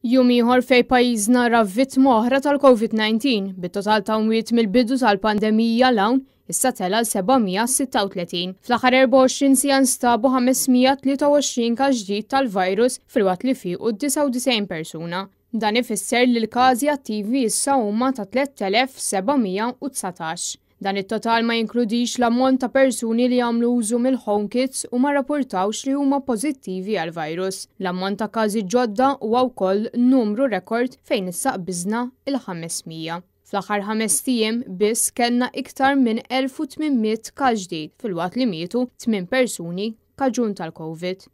Jum ieħor fej pajizna ra vittma oħra tal-COVID-19 bit-total ta' mwiet mill-bidu tal-pandemija l issa tela l-736. Fl-aħħar 24 sijan stabu 523 każ ġdid tal-virus fil-wat li fiqu 99 persuna. Dan ifisser li l-każi attivi issa huma ta' 3719. Dan it-total ma jinkludix l-ammont ta' persuni li għamlu użu mill-home kits u ma rapportawx li huma pożittivi għal virus. L-ammont ta' każi ġodda huwa wkoll numru rekord fejn issaqbiżna il-500. Fl-aħħar ħames tiem biss kellna iktar minn 1800 każ ġdid fil-waqt li mietu 8 persuni kaġun tal-COVID.